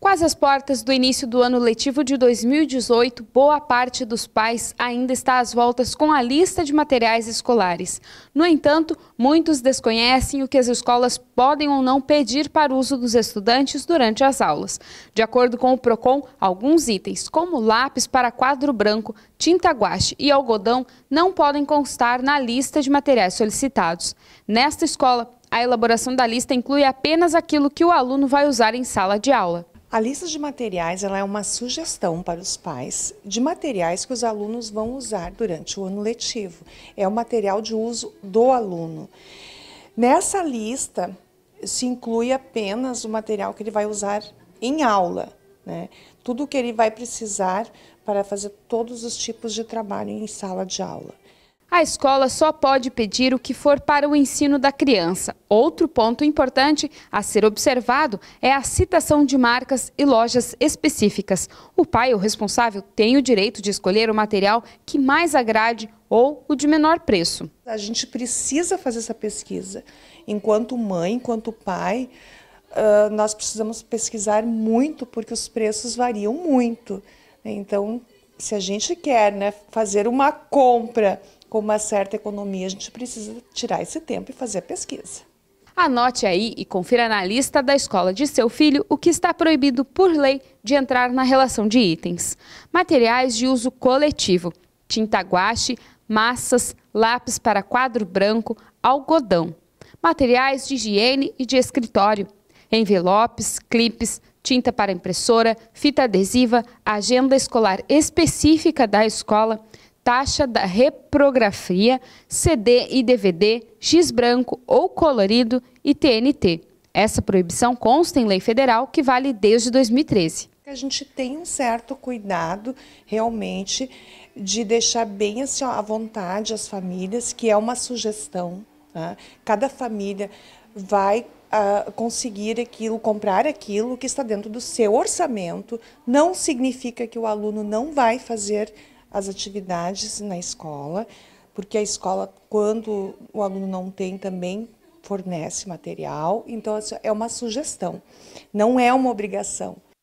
Quase às portas do início do ano letivo de 2018, boa parte dos pais ainda está às voltas com a lista de materiais escolares. No entanto, muitos desconhecem o que as escolas podem ou não pedir para uso dos estudantes durante as aulas. De acordo com o PROCON, alguns itens, como lápis para quadro branco, tinta guache e algodão, não podem constar na lista de materiais solicitados. Nesta escola, a elaboração da lista inclui apenas aquilo que o aluno vai usar em sala de aula. A lista de materiais ela é uma sugestão para os pais de materiais que os alunos vão usar durante o ano letivo. É o material de uso do aluno. Nessa lista se inclui apenas o material que ele vai usar em aula, né? tudo que ele vai precisar para fazer todos os tipos de trabalho em sala de aula a escola só pode pedir o que for para o ensino da criança. Outro ponto importante a ser observado é a citação de marcas e lojas específicas. O pai ou responsável tem o direito de escolher o material que mais agrade ou o de menor preço. A gente precisa fazer essa pesquisa. Enquanto mãe, enquanto pai, nós precisamos pesquisar muito porque os preços variam muito. Então, se a gente quer né, fazer uma compra com uma certa economia, a gente precisa tirar esse tempo e fazer a pesquisa. Anote aí e confira na lista da escola de seu filho o que está proibido por lei de entrar na relação de itens: materiais de uso coletivo, tinta guache, massas, lápis para quadro branco, algodão, materiais de higiene e de escritório, envelopes, clipes, tinta para impressora, fita adesiva, agenda escolar específica da escola, taxa da reprografia, CD e DVD, X branco ou colorido e TNT. Essa proibição consta em lei federal que vale desde 2013. A gente tem um certo cuidado, realmente, de deixar bem assim, à vontade as famílias, que é uma sugestão. Tá? Cada família vai ah, conseguir aquilo, comprar aquilo que está dentro do seu orçamento, não significa que o aluno não vai fazer as atividades na escola, porque a escola, quando o aluno não tem, também fornece material. Então, é uma sugestão, não é uma obrigação.